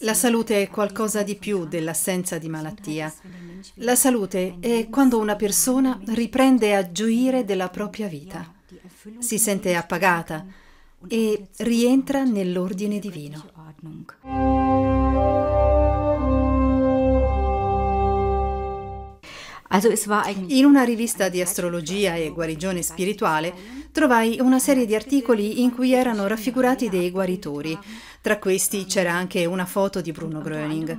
La salute è qualcosa di più dell'assenza di malattia. La salute è quando una persona riprende a gioire della propria vita, si sente appagata e rientra nell'ordine divino. In una rivista di astrologia e guarigione spirituale trovai una serie di articoli in cui erano raffigurati dei guaritori. Tra questi c'era anche una foto di Bruno Gröning.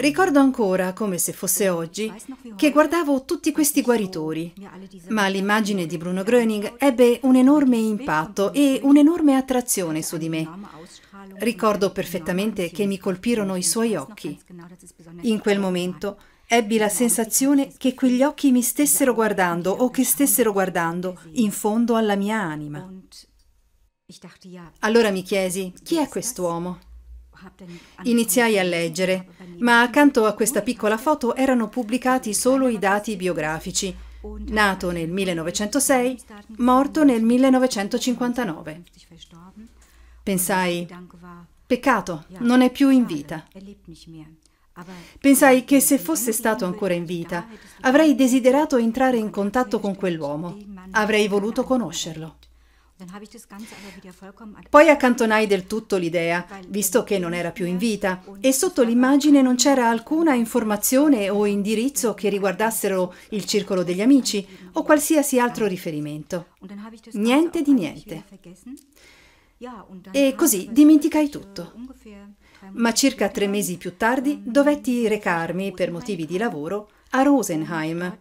Ricordo ancora, come se fosse oggi, che guardavo tutti questi guaritori, ma l'immagine di Bruno Gröning ebbe un enorme impatto e un'enorme attrazione su di me. Ricordo perfettamente che mi colpirono i suoi occhi. In quel momento Ebbi la sensazione che quegli occhi mi stessero guardando o che stessero guardando in fondo alla mia anima. Allora mi chiesi, chi è quest'uomo? Iniziai a leggere, ma accanto a questa piccola foto erano pubblicati solo i dati biografici. Nato nel 1906, morto nel 1959. Pensai, peccato, non è più in vita. Pensai che se fosse stato ancora in vita, avrei desiderato entrare in contatto con quell'uomo, avrei voluto conoscerlo. Poi accantonai del tutto l'idea, visto che non era più in vita, e sotto l'immagine non c'era alcuna informazione o indirizzo che riguardassero il circolo degli amici o qualsiasi altro riferimento. Niente di niente. E così dimenticai tutto ma circa tre mesi più tardi dovetti recarmi, per motivi di lavoro, a Rosenheim.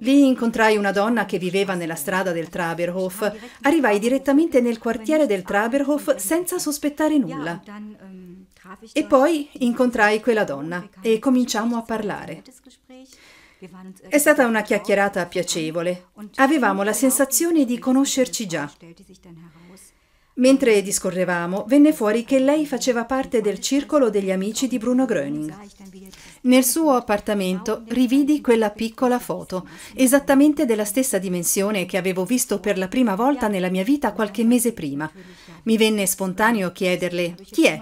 Lì incontrai una donna che viveva nella strada del Traberhof. Arrivai direttamente nel quartiere del Traberhof senza sospettare nulla. E poi incontrai quella donna e cominciammo a parlare. È stata una chiacchierata piacevole. Avevamo la sensazione di conoscerci già. Mentre discorrevamo, venne fuori che lei faceva parte del circolo degli amici di Bruno Gröning. Nel suo appartamento rividi quella piccola foto, esattamente della stessa dimensione che avevo visto per la prima volta nella mia vita qualche mese prima. Mi venne spontaneo chiederle chi è.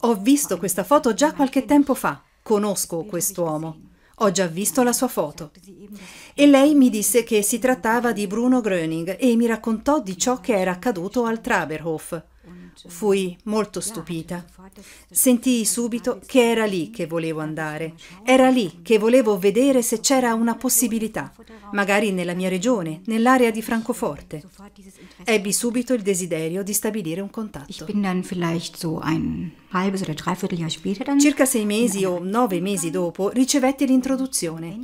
Ho visto questa foto già qualche tempo fa, conosco quest'uomo. Ho già visto la sua foto. E lei mi disse che si trattava di Bruno Gröning e mi raccontò di ciò che era accaduto al Traberhof. Fui molto stupita. Sentii subito che era lì che volevo andare, era lì che volevo vedere se c'era una possibilità, magari nella mia regione, nell'area di Francoforte. Ebbi subito il desiderio di stabilire un contatto. Circa sei mesi o nove mesi dopo ricevetti l'introduzione.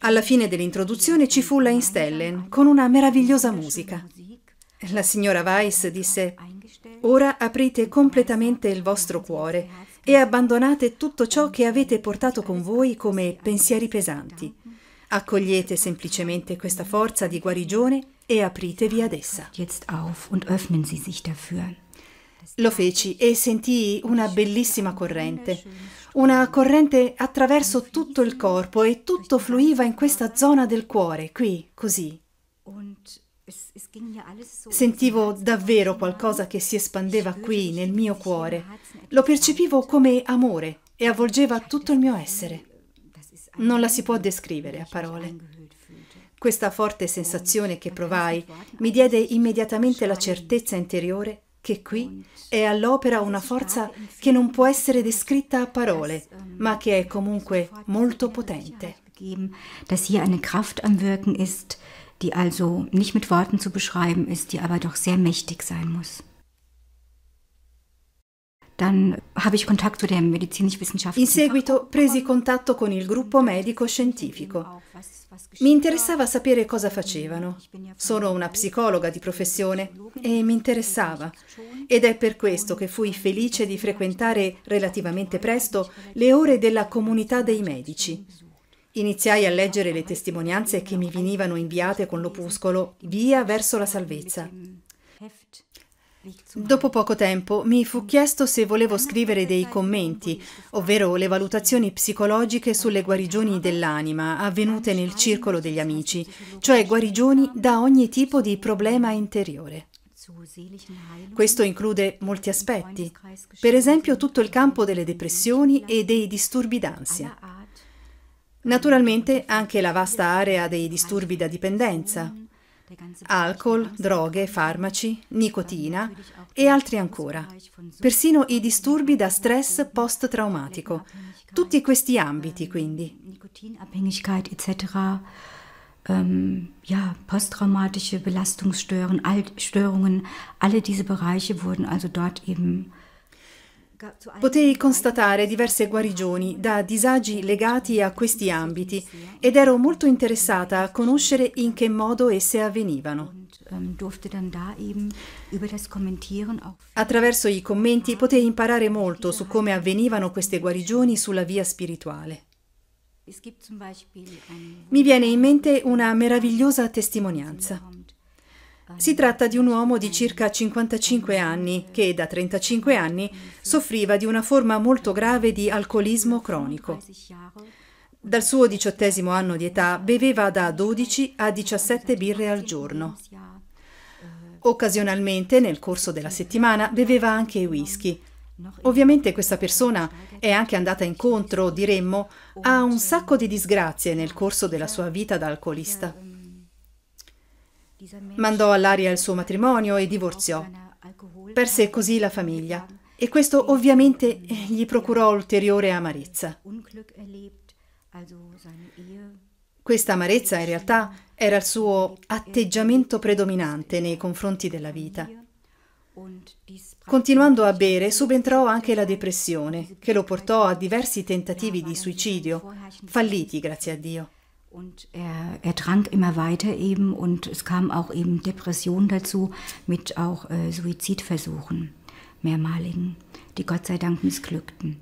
Alla fine dell'introduzione ci fu la Instellen con una meravigliosa musica. La signora Weiss disse, ora aprite completamente il vostro cuore e abbandonate tutto ciò che avete portato con voi come pensieri pesanti. Accogliete semplicemente questa forza di guarigione e apritevi ad essa. Lo feci e sentii una bellissima corrente, una corrente attraverso tutto il corpo e tutto fluiva in questa zona del cuore, qui, così. Sentivo davvero qualcosa che si espandeva qui nel mio cuore. Lo percepivo come amore e avvolgeva tutto il mio essere. Non la si può descrivere a parole. Questa forte sensazione che provai mi diede immediatamente la certezza interiore che qui è all'opera una forza che non può essere descritta a parole, ähm, ma che è comunque molto potente. Dass hier eine Kraft am Wirken ist, die also nicht mit Worten zu beschreiben ist, die aber doch sehr mächtig sein muss. Dann habe ich Kontakt zu der In seguito presi contatto con il gruppo medico scientifico. Mi interessava sapere cosa facevano. Sono una psicologa di professione e mi interessava. Ed è per questo che fui felice di frequentare relativamente presto le ore della comunità dei medici. Iniziai a leggere le testimonianze che mi venivano inviate con l'opuscolo Via verso la salvezza. Dopo poco tempo mi fu chiesto se volevo scrivere dei commenti, ovvero le valutazioni psicologiche sulle guarigioni dell'anima avvenute nel circolo degli amici, cioè guarigioni da ogni tipo di problema interiore. Questo include molti aspetti, per esempio tutto il campo delle depressioni e dei disturbi d'ansia. Naturalmente anche la vasta area dei disturbi da dipendenza, alcol, droghe, farmaci, nicotina e altri ancora. Persino i disturbi da stress post-traumatico. Tutti questi ambiti, quindi. Nikotinabhängigkeit etc. Ähm, ja, posttraumatische Belastungsstörungen, Störungen, alle diese Bereiche wurden also dort eben Potei constatare diverse guarigioni da disagi legati a questi ambiti ed ero molto interessata a conoscere in che modo esse avvenivano. Ähm, Attraverso i commenti potei imparare molto su come avvenivano queste guarigioni sulla via spirituale. Mi viene in mente una meravigliosa testimonianza. Si tratta di un uomo di circa 55 anni che da 35 anni soffriva di una forma molto grave di alcolismo cronico. Dal suo diciottesimo anno di età beveva da 12 a 17 birre al giorno. Occasionalmente, nel corso della settimana, beveva anche whisky. Ovviamente questa persona è anche andata incontro, diremmo, a un sacco di disgrazie nel corso della sua vita da alcolista. Mandò all'aria il suo matrimonio e divorziò. Perse così la famiglia e questo ovviamente gli procurò ulteriore amarezza. Questa amarezza in realtà era il suo atteggiamento predominante nei confronti della vita. Continuando a bere subentrò anche la depressione, che lo portò a diversi tentativi di suicidio, falliti grazie a Dio. Und er, er, trank immer weiter eben und es kam auch eben Depressionen dazu mit auch äh, Suizidversuchen mehrmaligen, die Gott sei Dank missglückten.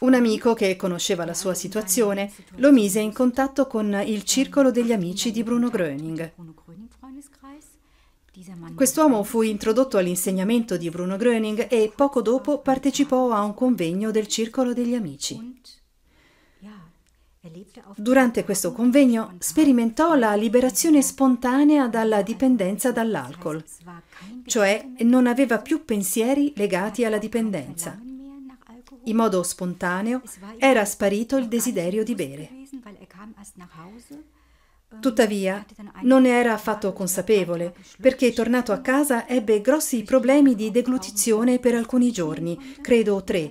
Un amico che conosceva la sua situazione lo mise in contatto con il circolo degli amici di Bruno Gröning. Quest'uomo fu introdotto all'insegnamento di Bruno Gröning e poco dopo partecipò a un convegno del circolo degli amici. Durante questo convegno sperimentò la liberazione spontanea dalla dipendenza dall'alcol, cioè non aveva più pensieri legati alla dipendenza. In modo spontaneo era sparito il desiderio di bere. Tuttavia, ehm, non ne era affatto consapevole, perché tornato a casa ebbe grossi problemi di deglutizione per alcuni giorni, credo tre,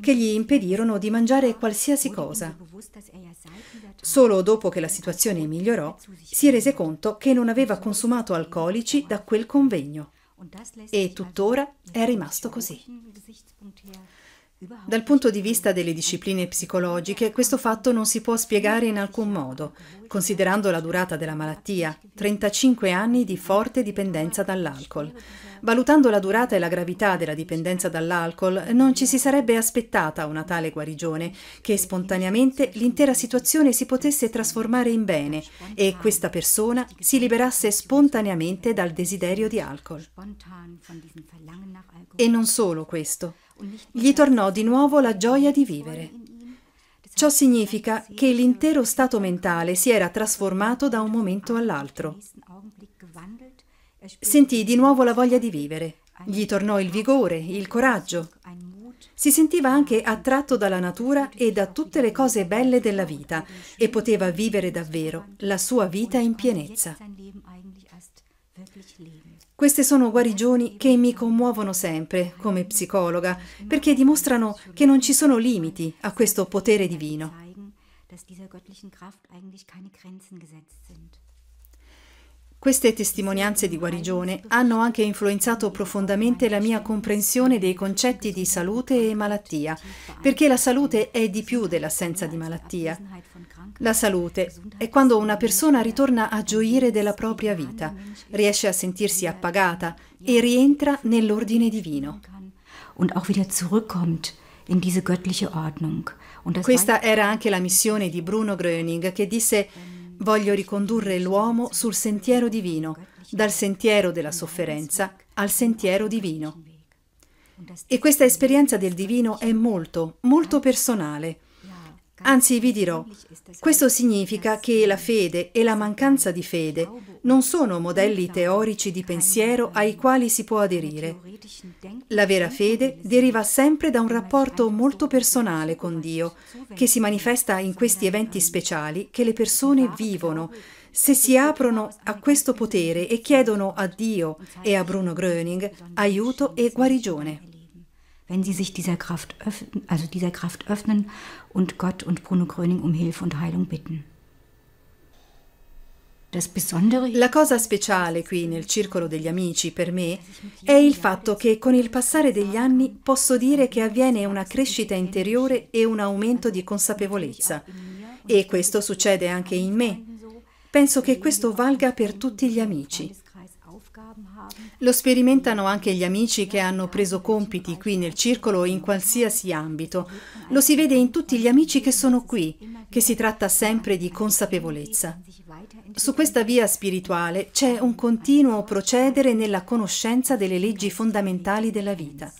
che gli impedirono di mangiare qualsiasi cosa. Solo dopo che la situazione migliorò, si rese conto che non aveva consumato alcolici da quel convegno. E tuttora è rimasto così. Dal punto di vista delle discipline psicologiche, questo fatto non si può spiegare in alcun modo, considerando la durata della malattia, 35 anni di forte dipendenza dall'alcol. Valutando la durata e la gravità della dipendenza dall'alcol, non ci si sarebbe aspettata una tale guarigione, che spontaneamente l'intera situazione si potesse trasformare in bene e questa persona si liberasse spontaneamente dal desiderio di alcol. E non solo questo gli tornò di nuovo la gioia di vivere. Ciò significa che l'intero stato mentale si era trasformato da un momento all'altro. Sentì di nuovo la voglia di vivere, gli tornò il vigore, il coraggio. Si sentiva anche attratto dalla natura e da tutte le cose belle della vita e poteva vivere davvero la sua vita in pienezza. Queste sono guarigioni che mi commuovono sempre come psicologa perché dimostrano che non ci sono limiti a questo potere divino. dass dieser göttlichen Kraft eigentlich keine Grenzen gesetzt sind. Queste testimonianze di guarigione hanno anche influenzato profondamente la mia comprensione dei concetti di salute e malattia, perché la salute è di più dell'assenza di malattia. La salute è quando una persona ritorna a gioire della propria vita, riesce a sentirsi appagata e rientra nell'ordine divino. Questa era anche la missione di Bruno Gröning che disse voglio ricondurre l'uomo sul sentiero divino, dal sentiero della sofferenza al sentiero divino. E questa esperienza del divino è molto, molto personale Anzi vi dirò, questo significa che la fede e la mancanza di fede non sono modelli teorici di pensiero ai quali si può aderire. La vera fede deriva sempre da un rapporto molto personale con Dio, che si manifesta in questi eventi speciali che le persone vivono, se si aprono a questo potere e chiedono a Dio e a Bruno Gröning aiuto e guarigione wenn sie sich dieser Kraft, öffnen, also dieser Kraft öffnen und Gott und Bruno Gröning um Hilfe und Heilung bitten. La cosa speciale qui nel circolo degli amici per me è il fatto che con il passare degli anni posso dire che avviene una crescita interiore e un aumento di consapevolezza. E questo succede anche in me. Penso che questo valga per tutti gli amici. Lo sperimentano anche gli amici che hanno preso compiti qui nel circolo in qualsiasi ambito. Lo si vede in tutti gli amici che sono qui, che si tratta sempre di consapevolezza. Su questa via spirituale c'è un continuo procedere nella conoscenza delle leggi fondamentali della vita.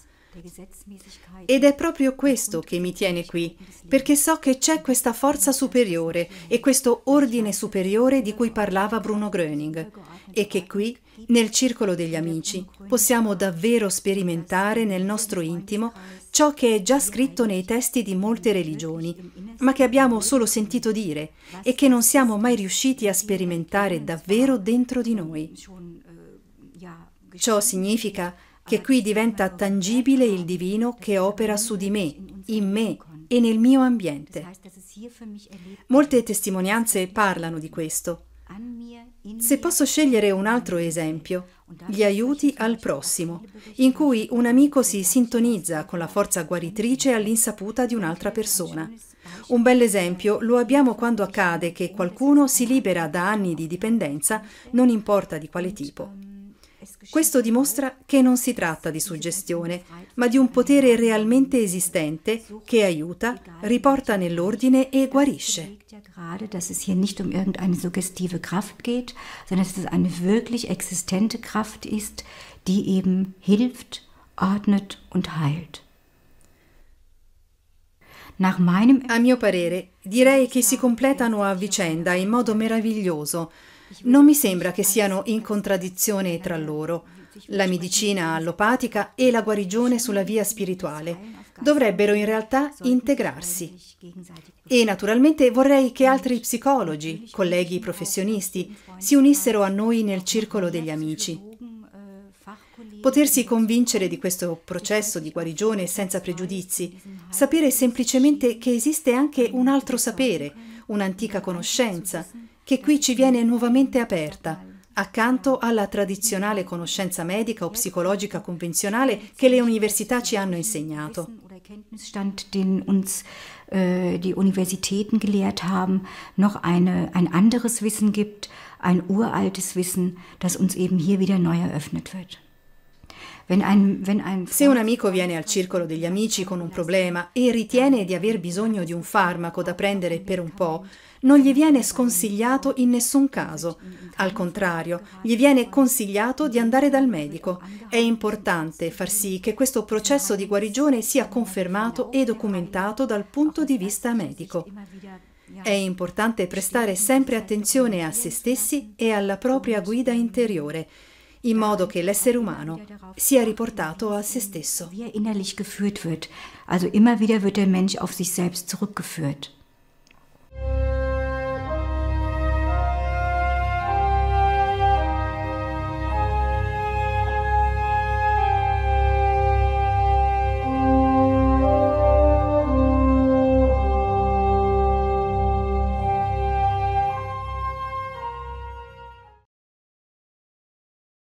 Ed è proprio questo che mi tiene qui, perché so che c'è questa forza superiore e questo ordine superiore di cui parlava Bruno Gröning e che qui, nel circolo degli amici, possiamo davvero sperimentare nel nostro intimo ciò che è già scritto nei testi di molte religioni, ma che abbiamo solo sentito dire e che non siamo mai riusciti a sperimentare davvero dentro di noi. Ciò significa che qui diventa tangibile il divino che opera su di me, in me e nel mio ambiente. Molte testimonianze parlano di questo. Se posso scegliere un altro esempio, gli aiuti al prossimo, in cui un amico si sintonizza con la forza guaritrice all'insaputa di un'altra persona. Un bel esempio lo abbiamo quando accade che qualcuno si libera da anni di dipendenza, non importa di quale tipo. Questo dimostra che non si tratta di suggestione, ma di un potere realmente esistente che aiuta, riporta nell'ordine e guarisce. dass es hier nicht um irgendeine suggestive Kraft geht, sondern dass es eine wirklich existente Kraft ist, die eben hilft, ordnet und heilt. A mio parere, direi che si completano a vicenda in modo meraviglioso Non mi sembra che siano in contraddizione tra loro. La medicina allopatica e la guarigione sulla via spirituale dovrebbero in realtà integrarsi. E naturalmente vorrei che altri psicologi, colleghi professionisti, si unissero a noi nel circolo degli amici. Potersi convincere di questo processo di guarigione senza pregiudizi, sapere semplicemente che esiste anche un altro sapere, un'antica conoscenza che qui ci viene nuovamente aperta, accanto alla tradizionale conoscenza medica o psicologica convenzionale che le università ci hanno insegnato. Äh, die Universitäten gelehrt haben, noch eine, ein anderes Wissen gibt, ein uraltes Wissen, das uns eben hier wieder neu eröffnet wird. Se un amico viene al circolo degli amici con un problema e ritiene di aver bisogno di un farmaco da prendere per un po', non gli viene sconsigliato in nessun caso. Al contrario, gli viene consigliato di andare dal medico. È importante far sì che questo processo di guarigione sia confermato e documentato dal punto di vista medico. È importante prestare sempre attenzione a se stessi e alla propria guida interiore in modo che l'essere umano sia riportato a se stesso. Wie innerlich geführt wird, Also immer wieder wird der Mensch auf sich selbst zurückgeführt.